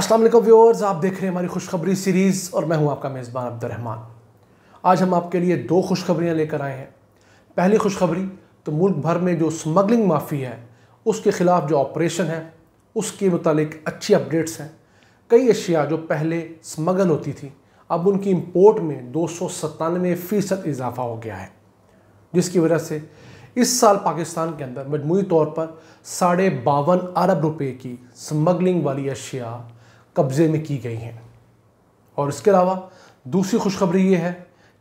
Aslam व्यवर्स viewers आप देख रहे हैं हमारी खुशखबरी सीरीज़ और मैं हूं आपका मेज़बान अब्दुलरहमान आज हम आपके लिए दो खुशखबरियां लेकर आए हैं पहली खुशखबरी तो मुल्क भर में जो स्मगलिंग माफ़ी है उसके ख़िलाफ़ जो ऑपरेशन है उसके मतलब अच्छी अपडेट्स हैं कई अशिया जो पहले स्मगल होती थी अब उनकी इम्पोर्ट में दो सौ फ़ीसद इजाफा हो गया है जिसकी वजह से इस साल पाकिस्तान के अंदर मजमू तौर पर साढ़े बावन अरब रुपये की स्मगलिंग वाली अशिया कब्ज़े में की गई हैं और इसके अलावा दूसरी खुशखबरी ये है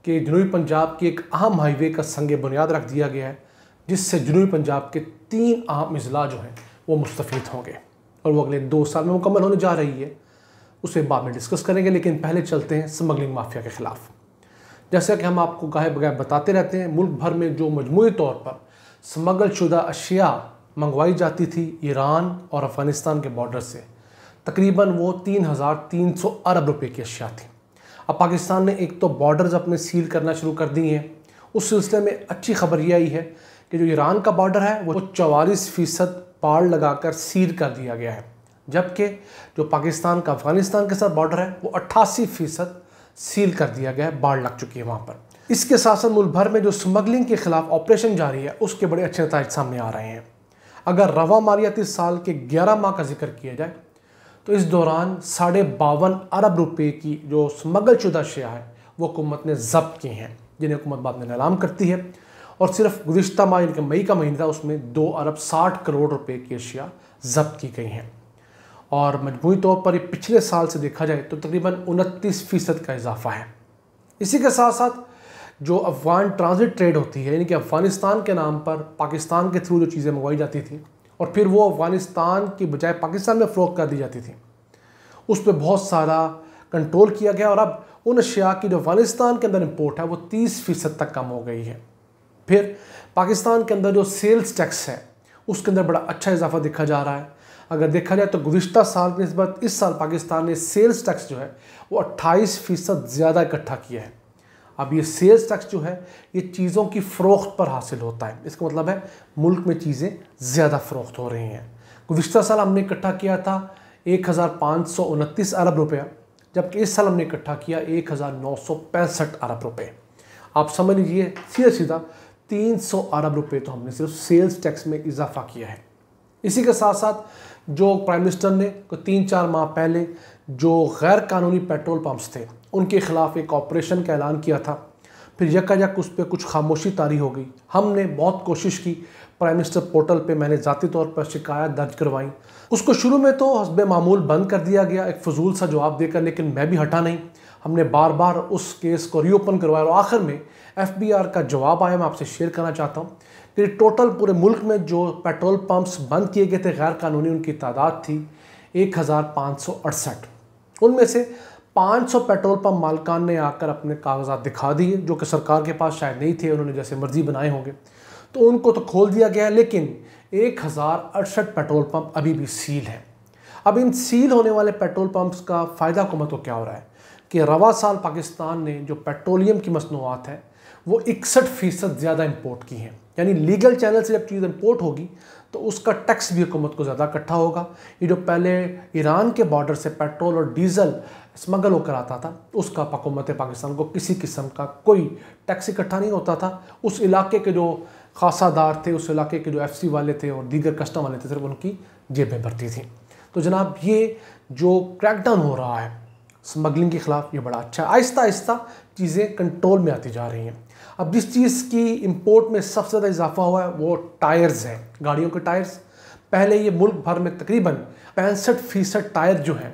कि जनूबी पंजाब के एक अहम हाईवे का संग बुनियाद रख दिया गया है जिससे जनूबी पंजाब के तीन अहम अजला जो हैं वो मुस्तफ़ होंगे और वो अगले दो साल में मुकम्मल होने जा रही है उसे बाद में डिस्कस करेंगे लेकिन पहले चलते हैं स्मगलिंग माफिया के ख़िलाफ़ जैसा कि हम आपको गाहे बगैर बताते रहते हैं मुल्क भर में जो मजमू तौर पर स्मगल शुदा अशिया मंगवाई जाती थी ईरान और अफ़गानिस्तान के बॉर्डर से तकरीबन वो 3,300 अरब रुपए की अशिया थी अब पाकिस्तान ने एक तो बॉर्डर्स अपने सील करना शुरू कर दिए हैं उस सिलसिले में अच्छी खबर ये आई है कि जो ईरान का बॉर्डर है वो चवालीस फ़ीसद पाड़ लगाकर सील कर दिया गया है जबकि जो पाकिस्तान का अफगानिस्तान के साथ बॉर्डर है वो अट्ठासी फ़ीसद सील कर दिया गया है बाढ़ लग चुकी है वहाँ पर इसके साथ साथ मुल्क भर में जो स्मगलिंग के खिलाफ ऑपरेशन जारी है उसके बड़े अच्छे नतज सामने आ रहे हैं अगर रवा इस साल के ग्यारह माह का जिक्र किया जाए तो इस दौरान साढ़े बावन अरब रुपये की जो स्मगल शुदा शेयर है वो हुकूमत ने जब्त की हैं जिन्हें हुकूमत बाद में नीलाम करती है और सिर्फ गुज्त माह यानी कि मई का महीना था उसमें दो अरब साठ करोड़ रुपए की अशिया जब्त की गई हैं और मजमू तौर पर ये पिछले साल से देखा जाए तो तकरीबन उनतीस फ़ीसद का इजाफा है इसी के साथ साथ जो अफगान ट्रांजिट ट्रेड होती है यानी कि अफ़गानिस्तान के नाम पर पाकिस्तान के थ्रू जो चीज़ें मंगवाई जाती थी और फिर वो अफ़गानिस्तान की बजाय पाकिस्तान में फ़रोख कर दी जाती थी उस पर बहुत सारा कंट्रोल किया गया और अब उन अशिया की जो अफ़गानिस्तान के अंदर इम्पोर्ट है वो तीस फ़ीसद तक कम हो गई है फिर पाकिस्तान के अंदर जो सेल्स टैक्स है उसके अंदर बड़ा अच्छा इजाफा देखा जा रहा है अगर देखा जाए तो गुज्त साल के नस्बत इस साल पाकिस्तान ने सेल्स टैक्स जो है वो अट्ठाईस फ़ीसद ज़्यादा इकट्ठा किया है अब ये सेल्स टैक्स जो है ये चीज़ों की फ़रोख्त पर हासिल होता है इसका मतलब है मुल्क में चीज़ें ज़्यादा फ़रोख्त हो रही हैं गुजत साल हमने इकट्ठा किया था एक हज़ार पाँच सौ उनतीस अरब रुपया जबकि इस साल हमने इकट्ठा किया एक हज़ार नौ सौ पैंसठ अरब रुपये आप समझ लीजिए सीधा सीधा तीन सौ अरब रुपये तो हमने सिर्फ सेल्स टैक्स में इजाफा किया है इसी के साथ साथ जो प्राइम मिनिस्टर ने तीन चार माह पहले जो गैर कानूनी पेट्रोल पंप्स थे उनके खिलाफ एक ऑपरेशन का ऐलान किया था फिर यकायक उस पर कुछ खामोशी तारी हो गई हमने बहुत कोशिश की प्राइम मिनिस्टर पोर्टल पे मैंने ज़ाती तौर पर शिकायत दर्ज करवाई उसको शुरू में तो हसब मामूल बंद कर दिया गया एक फजूल सा जवाब देकर लेकिन मैं भी हटा नहीं हमने बार बार उस केस को रीओपन करवाया और आखिर में एफ का जवाब आया मैं आपसे शेयर करना चाहता हूँ कि टोटल पूरे मुल्क में जो पेट्रोल पम्प्स बंद किए गए थे गैर कानूनी उनकी तादाद थी एक हज़ार पाँच सौ अड़सठ उनमें से 500 पेट्रोल पंप मालकान ने आकर अपने कागजात दिखा दिए जो कि सरकार के पास शायद नहीं थे उन्होंने जैसे मर्जी बनाए होंगे तो उनको तो खोल दिया गया है लेकिन एक पेट्रोल पंप अभी भी सील हैं अब इन सील होने वाले पेट्रोल पंप्स का फ़ायदा हुकूमत तो क्या हो रहा है कि रवा साल पाकिस्तान ने जो पेट्रोलियम की मसनूआत है वो इकसठ फ़ीसद ज़्यादा इम्पोर्ट की हैं यानी लीगल चैनल से जब चीज़ इम्पोर्ट होगी तो उसका टैक्स भी हुकूमत को ज़्यादा इकट्ठा होगा ये जो पहले ईरान के बॉर्डर से पेट्रोल और डीजल स्मगल होकर आता था उसका हकूमत पाकिस्तान को किसी किस्म का कोई टैक्स इकट्ठा नहीं होता था उस इलाके के जो खासादार थे उस इलाके के जो एफसी वाले थे और दीगर कस्टम वाले थे सिर्फ उनकी जेबें भरती थी तो जनाब ये जो क्रैकडाउन हो रहा है स्मगलिंग के ख़िलाफ़ ये बड़ा अच्छा है आहिस्ता आहिस्ता चीज़ें कंट्रोल में आती जा रही हैं अब जिस चीज़ की इम्पोर्ट में सबसे ज़्यादा इजाफा हुआ है वो टायर्स हैं गाड़ियों के टायर्स पहले ये मुल्क भर में तकरीबन पैंसठ फीसद टायर जो हैं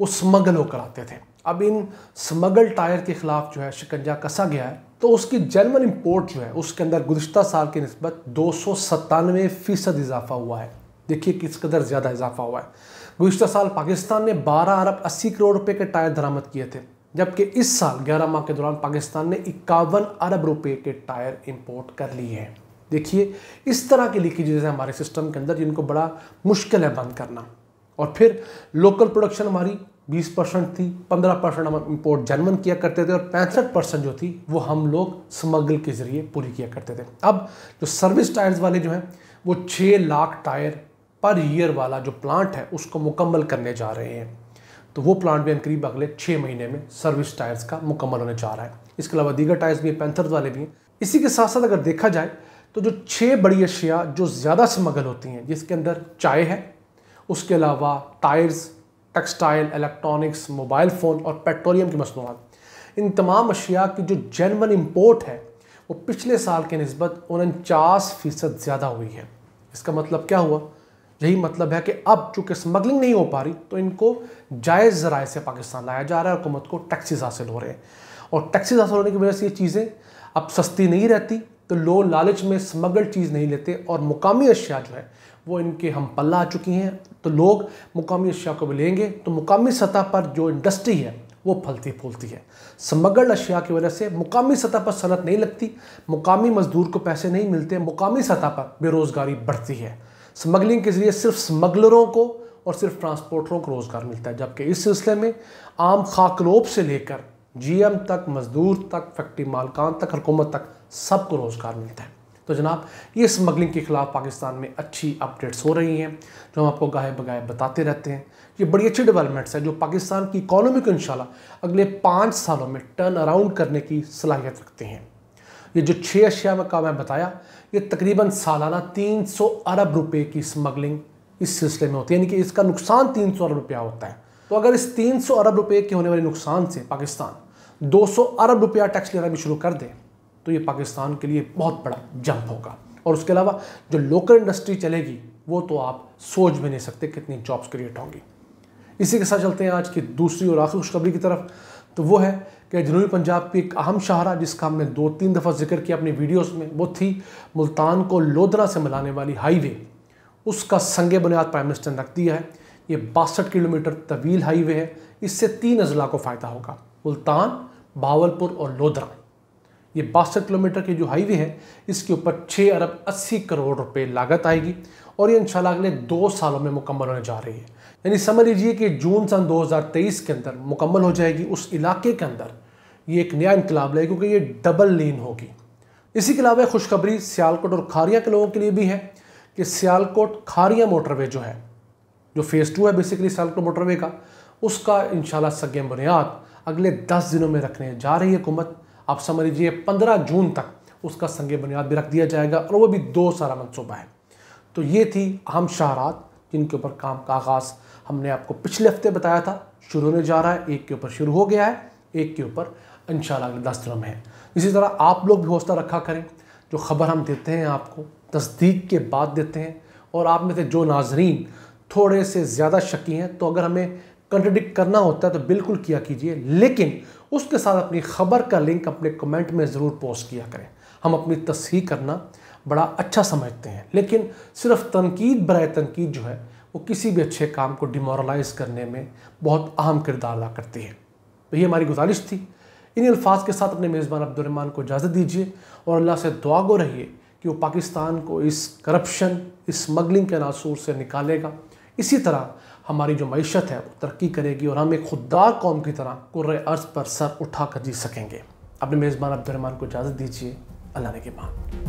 वो स्मगल होकर आते थे अब इन स्मगल टायर के ख़िलाफ़ जो है शिकंजा कसा गया है तो उसकी जर्मन इम्पोर्ट जो है उसके अंदर गुज्त साल की नस्बत दो सौ सत्तानवे फ़ीसद इजाफा हुआ है देखिए किस कदर ज़्यादा इजाफा हुआ है गुजत साल पाकिस्तान ने बारह अरब अस्सी करोड़ रुपये के टायर दरामद किए थे जबकि इस साल ग्यारह माह के दौरान पाकिस्तान ने इक्यावन अरब रुपये के टायर इम्पोर्ट कर लिए हैं देखिए इस तरह के लीकेजेस हैं हमारे सिस्टम के अंदर जिनको बड़ा मुश्किल है बंद करना और फिर लोकल प्रोडक्शन हमारी 20 परसेंट थी 15 परसेंट हम इम्पोर्ट जर्मन किया करते थे और पैंसठ परसेंट जो थी वो हम लोग स्मगल के ज़रिए पूरी किया करते थे अब जो सर्विस टायर्स वाले जो हैं वो 6 लाख टायर पर ईयर वाला जो प्लांट है उसको मुकम्मल करने जा रहे हैं तो वो प्लांट भी हम करीब अगले छः महीने में सर्विस टायर्स का मुकम्मल होने जा रहा है इसके अलावा दीगर टायर्स भी पैंथर्स वाले भी हैं इसी के साथ साथ अगर देखा जाए तो जो छः बड़ी अशिया जो ज़्यादा स्मगल होती हैं जिसके अंदर चाय है उसके अलावा tyres textile electronics mobile phone और पेट्रोलियम की मसनूआत इन तमाम अशिया की जो जेनवन इम्पोर्ट है वो पिछले साल के नस्बत उनचास फ़ीसद ज़्यादा हुई है इसका मतलब क्या हुआ यही मतलब है कि अब चूंकि स्मगलिंग नहीं हो पा रही तो इनको जायज़ ज़राए से पाकिस्तान लाया जा रहा है हुकूमत को टैक्सीज हासिल हो रहे हैं और टैक्सीज हासिल होने की वजह से ये चीज़ें अब सस्ती नहीं रहती तो लो लालच में स्मगल चीज़ नहीं लेते और मुकामी अशिया जो है वो इनके हम पल्ला आ चुकी हैं तो लोग मुकामी अशिया को भी लेंगे तो मुकामी सतह पर जो इंडस्ट्री है वो फलती फूलती है स्मगल्ड अशिया की वजह से मुकामी सतह पर सनत नहीं लगती मुकामी मजदूर को पैसे नहीं मिलते मुकामी सतह पर बेरोज़गारी बढ़ती है स्मगलिंग के जरिए सिर्फ स्मगलरों को और सिर्फ ट्रांसपोर्टरों को रोज़गार मिलता है जबकि इस सिलसिले में आम खाकलोब से लेकर जीएम तक मज़दूर तक फैक्ट्री मालकान तक हुकूमत तक सबको रोज़गार मिलता है तो जनाब ये स्मगलिंग के ख़िलाफ़ पाकिस्तान में अच्छी अपडेट्स हो रही हैं जो हम आपको गाहे बगाए बताते रहते हैं ये बड़ी अच्छी डेवलपमेंट्स है जो पाकिस्तान की इकोनॉमी को इन अगले पाँच सालों में टर्न अराउंड करने की सलाहियत रखते हैं ये जो छः अशिया का मैं बताया ये तकरीबन सालाना 300 अरब रुपए की स्मगलिंग इस सिलसिले में होती है यानी कि इसका नुकसान 300 अरब रुपया होता है तो अगर इस 300 अरब रुपए के होने वाले नुकसान से पाकिस्तान 200 अरब रुपया टैक्स लेना भी शुरू कर दे तो ये पाकिस्तान के लिए बहुत बड़ा जंप होगा और उसके अलावा जो लोकल इंडस्ट्री चलेगी वो तो आप सोच भी नहीं सकते कितनी जॉब्स क्रिएट होंगी इसी के साथ चलते हैं आज की दूसरी और आखिरी खुशखबरी की तरफ तो वो है कि जनूबी पंजाब की एक अहम शहरा जिसका हमने दो तीन दफ़ा जिक्र किया अपनी वीडियोस में वो थी मुल्तान को लोधरा से मिलाने वाली हाईवे उसका संग बुनियाद प्राइम मिनिस्टर ने रख दिया है ये बासठ किलोमीटर तवील हाईवे है इससे तीन अजला को फ़ायदा होगा मुल्तान बावलपुर और लोधरा ये बासठ किलोमीटर की जो हाईवे है इसके ऊपर छः अरब अस्सी करोड़ रुपए लागत आएगी और ये इंशाल्लाह अगले दो सालों में मुकम्मल होने जा रही है यानी समझ लीजिए कि जून सन 2023 के अंदर मुकम्मल हो जाएगी उस इलाके के अंदर ये एक नया इनकलाब लगेगा क्योंकि ये डबल लेन होगी इसी के अलावा खुशखबरी सियालकोट और खारिया के लोगों के लिए भी है कि सियालकोट खारिया मोटरवे जो है जो फेज़ टू है बेसिकली सियालकोट मोटरवे का उसका इन सगे बुनियाद अगले दस दिनों में रखने जा रही है हुकूमत आप समझ लीजिए पंद्रह जून तक उसका संग बुनियाद भी रख दिया जाएगा और वह भी दो सारा मनसूबा है तो ये थी अहम शहरात जिनके ऊपर काम का आगाज़ हमने आपको पिछले हफ्ते बताया था शुरू होने जा रहा है एक के ऊपर शुरू हो गया है एक के ऊपर इन अगले दस दिनों में है इसी तरह आप लोग भी हौसला रखा करें जो खबर हम देते हैं आपको तस्दीक के बाद देते हैं और आप में से जो नाजरीन थोड़े से ज़्यादा शकी हैं तो अगर हमें कंट्रडिक्ट करना होता है तो बिल्कुल किया कीजिए लेकिन उसके साथ अपनी खबर का लिंक अपने कमेंट में ज़रूर पोस्ट किया करें हम अपनी तस्ही करना बड़ा अच्छा समझते हैं लेकिन सिर्फ तनकीद बरए तनकीद जो है वो किसी भी अच्छे काम को डिमोरलाइज करने में बहुत अहम किरदार अदा करती है तो ये हमारी गुजारिश थी इन अल्फाज के साथ अपने मेज़बान अब्दुलरहमान को इजाज़त दीजिए और अल्लाह से दुआ गो रहिए कि वो पाकिस्तान को इस करप्शन इस स्मगलिंग के नासूर से निकालेगा इसी तरह हमारी जो मीशत है वो तरक्की करेगी और हम एक खुददार कौम की तरह कुर्र अर्ज पर सर उठा कर जी सकेंगे अपने मेज़बान अब्दुलरमान को इजाज़त दीजिए अल्लाह ने के बाद